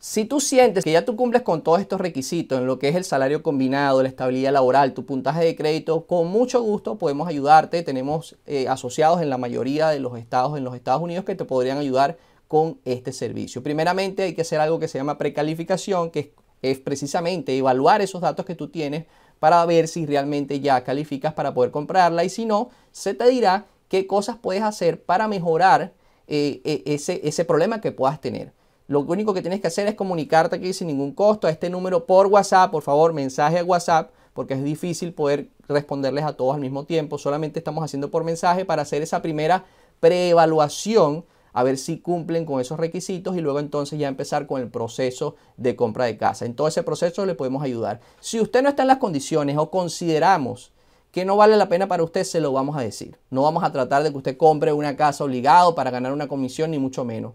Si tú sientes que ya tú cumples con todos estos requisitos en lo que es el salario combinado, la estabilidad laboral, tu puntaje de crédito, con mucho gusto podemos ayudarte. Tenemos eh, asociados en la mayoría de los estados en los Estados Unidos que te podrían ayudar con este servicio. Primeramente hay que hacer algo que se llama precalificación, que es, precisamente evaluar esos datos que tú tienes para ver si realmente ya calificas para poder comprarla y si no, se te dirá qué cosas puedes hacer para mejorar eh, e, ese problema que puedas tener. Lo único que tienes que hacer es comunicarte aquí sin ningún costo a este número por WhatsApp, por favor, mensaje a WhatsApp, porque es difícil poder responderles a todos al mismo tiempo. Solamente estamos haciendo por mensaje para hacer esa primera preevaluación, a ver si cumplen con esos requisitos y luego entonces ya empezar con el proceso de compra de casa. En todo ese proceso le podemos ayudar. Si usted no está en las condiciones o consideramos que no vale la pena para usted, se lo vamos a decir. No vamos a tratar de que usted compre una casa obligado para ganar una comisión, ni mucho menos.